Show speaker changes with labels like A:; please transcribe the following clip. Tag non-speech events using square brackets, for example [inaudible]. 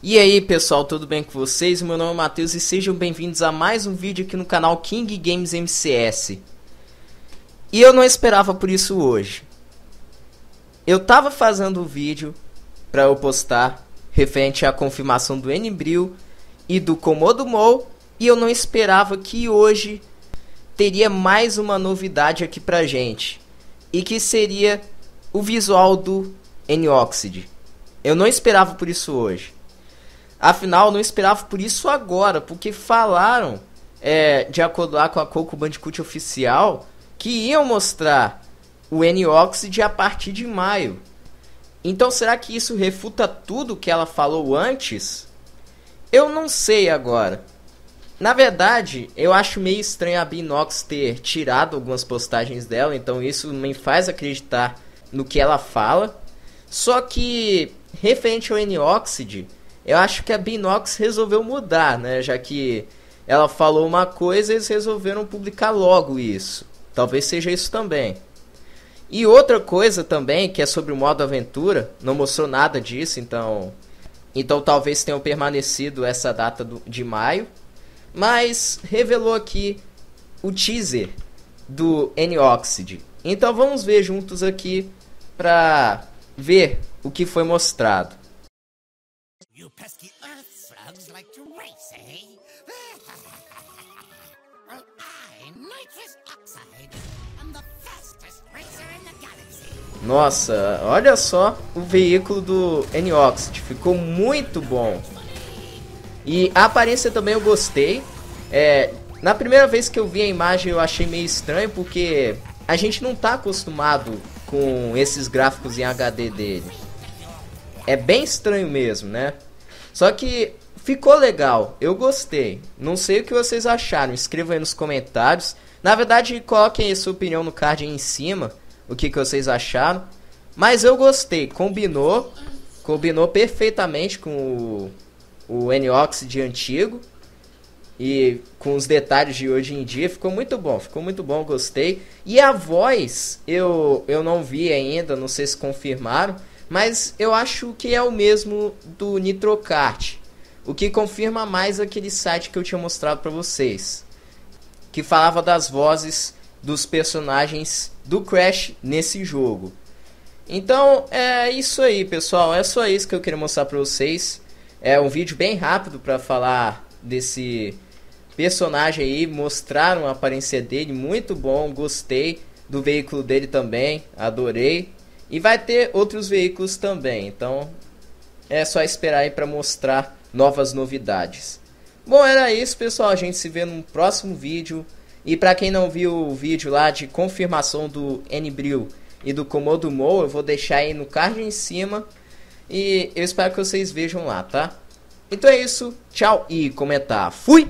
A: E aí pessoal, tudo bem com vocês? Meu nome é Matheus e sejam bem-vindos a mais um vídeo aqui no canal King Games MCS. E eu não esperava por isso hoje. Eu tava fazendo o um vídeo para eu postar referente à confirmação do Enbril e do Komodo Mou e eu não esperava que hoje teria mais uma novidade aqui pra gente e que seria o visual do Noxid. Eu não esperava por isso hoje. Afinal, não esperava por isso agora, porque falaram, é, de acordar com a Coco Bandicoot oficial, que iam mostrar o n oxide a partir de maio. Então, será que isso refuta tudo que ela falou antes? Eu não sei agora. Na verdade, eu acho meio estranho a Binox ter tirado algumas postagens dela, então isso me faz acreditar no que ela fala. Só que, referente ao n oxide eu acho que a Binox resolveu mudar, né? Já que ela falou uma coisa, eles resolveram publicar logo isso. Talvez seja isso também. E outra coisa também, que é sobre o modo aventura, não mostrou nada disso, então. Então talvez tenham permanecido essa data do, de maio. Mas revelou aqui o teaser do n oxide Então vamos ver juntos aqui para ver o que foi mostrado. You pesky earth slugs like to race, eh? [laughs] well, I'm nitrous oxide. I'm the fastest racer in the galaxy. Nossa, olha só o veículo do N-Oxid, ficou muito bom. E a aparência também eu gostei. É, na primeira vez que eu vi a imagem eu achei meio estranho porque a gente não tá acostumado com esses gráficos em HD dele. É bem estranho mesmo, né? Só que ficou legal, eu gostei. Não sei o que vocês acharam, escrevam aí nos comentários. Na verdade, coloquem sua opinião no card aí em cima, o que, que vocês acharam. Mas eu gostei, combinou, combinou perfeitamente com o, o N-Ox de antigo. E com os detalhes de hoje em dia, ficou muito bom, ficou muito bom, gostei. E a voz, eu, eu não vi ainda, não sei se confirmaram, mas eu acho que é o mesmo do Nitrocart. O que confirma mais aquele site que eu tinha mostrado para vocês. Que falava das vozes dos personagens do Crash nesse jogo. Então é isso aí, pessoal. É só isso que eu queria mostrar para vocês. É um vídeo bem rápido para falar desse personagem aí, mostraram a aparência dele, muito bom, gostei do veículo dele também, adorei. E vai ter outros veículos também, então é só esperar aí para mostrar novas novidades. Bom, era isso, pessoal. A gente se vê no próximo vídeo. E para quem não viu o vídeo lá de confirmação do Nbril e do Komodo Mo, eu vou deixar aí no card em cima. E eu espero que vocês vejam lá, tá? Então é isso. Tchau e comentar. Fui!